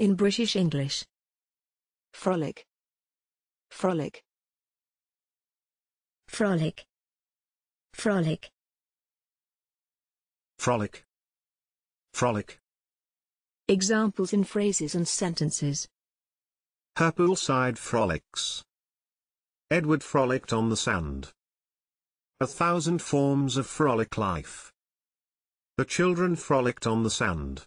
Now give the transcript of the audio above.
in British English. Frolic. Frolic. Frolic. Frolic. Frolic. Frolic. Examples in phrases and sentences. Her poolside frolics. Edward frolicked on the sand. A thousand forms of frolic life. The children frolicked on the sand.